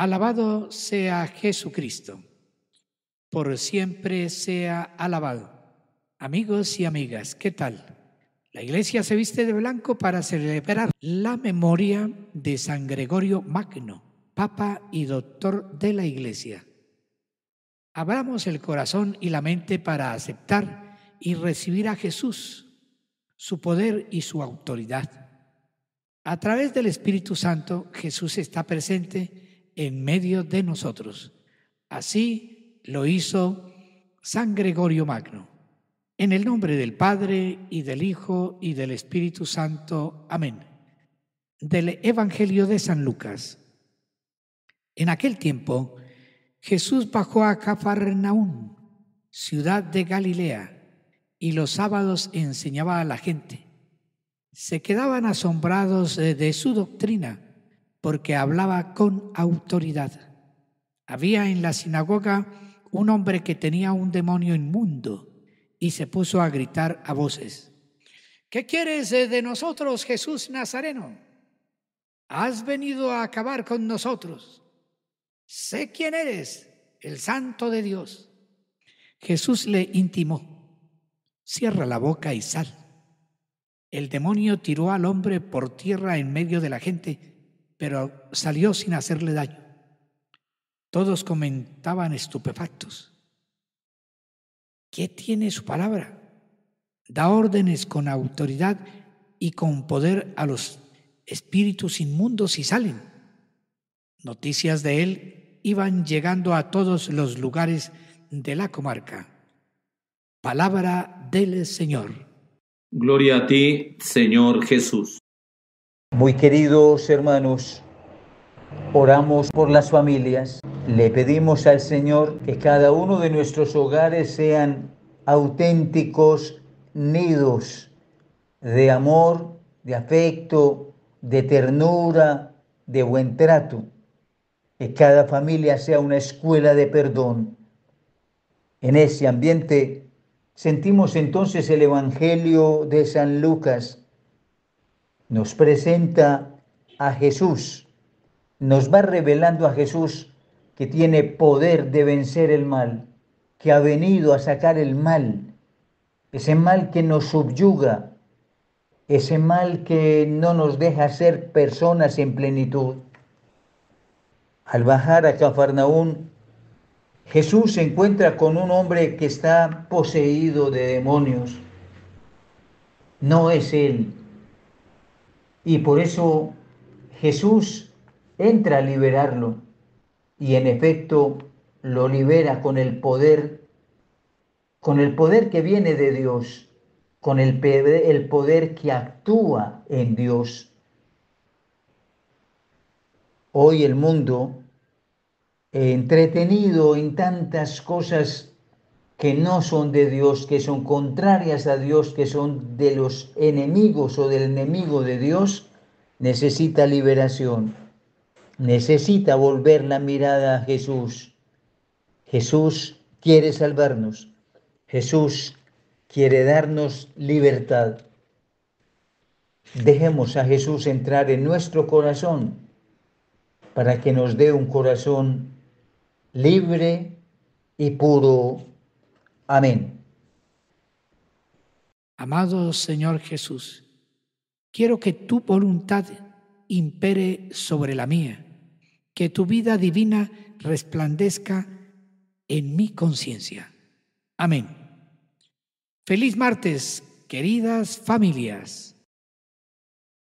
Alabado sea Jesucristo, por siempre sea alabado. Amigos y amigas, ¿qué tal? La iglesia se viste de blanco para celebrar la memoria de San Gregorio Magno, Papa y Doctor de la Iglesia. Abramos el corazón y la mente para aceptar y recibir a Jesús, su poder y su autoridad. A través del Espíritu Santo, Jesús está presente en medio de nosotros. Así lo hizo San Gregorio Magno. En el nombre del Padre y del Hijo y del Espíritu Santo. Amén. Del Evangelio de San Lucas. En aquel tiempo, Jesús bajó a Cafarnaún, ciudad de Galilea, y los sábados enseñaba a la gente. Se quedaban asombrados de su doctrina porque hablaba con autoridad. Había en la sinagoga un hombre que tenía un demonio inmundo y se puso a gritar a voces, ¿qué quieres eh, de nosotros, Jesús Nazareno? Has venido a acabar con nosotros. Sé quién eres, el santo de Dios. Jesús le intimó, cierra la boca y sal. El demonio tiró al hombre por tierra en medio de la gente pero salió sin hacerle daño. Todos comentaban estupefactos. ¿Qué tiene su palabra? Da órdenes con autoridad y con poder a los espíritus inmundos y salen. Noticias de él iban llegando a todos los lugares de la comarca. Palabra del Señor. Gloria a ti, Señor Jesús. Muy queridos hermanos, oramos por las familias. Le pedimos al Señor que cada uno de nuestros hogares sean auténticos nidos de amor, de afecto, de ternura, de buen trato. Que cada familia sea una escuela de perdón. En ese ambiente sentimos entonces el Evangelio de San Lucas nos presenta a Jesús, nos va revelando a Jesús que tiene poder de vencer el mal, que ha venido a sacar el mal, ese mal que nos subyuga, ese mal que no nos deja ser personas en plenitud. Al bajar a Cafarnaún, Jesús se encuentra con un hombre que está poseído de demonios. No es él, y por eso Jesús entra a liberarlo y en efecto lo libera con el poder, con el poder que viene de Dios, con el, el poder que actúa en Dios. Hoy el mundo, entretenido en tantas cosas que no son de Dios, que son contrarias a Dios, que son de los enemigos o del enemigo de Dios, necesita liberación, necesita volver la mirada a Jesús. Jesús quiere salvarnos, Jesús quiere darnos libertad. Dejemos a Jesús entrar en nuestro corazón para que nos dé un corazón libre y puro Amén. Amado Señor Jesús, quiero que tu voluntad impere sobre la mía, que tu vida divina resplandezca en mi conciencia. Amén. Feliz martes, queridas familias.